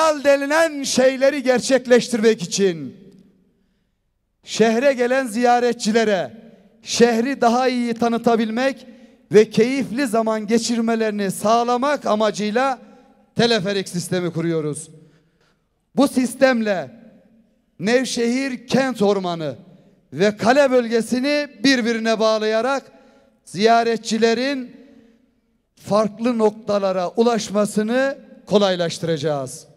hayal denilen şeyleri gerçekleştirmek için şehre gelen ziyaretçilere şehri daha iyi tanıtabilmek ve keyifli zaman geçirmelerini sağlamak amacıyla teleferik sistemi kuruyoruz. Bu sistemle Nevşehir kent ormanı ve kale bölgesini birbirine bağlayarak ziyaretçilerin farklı noktalara ulaşmasını kolaylaştıracağız.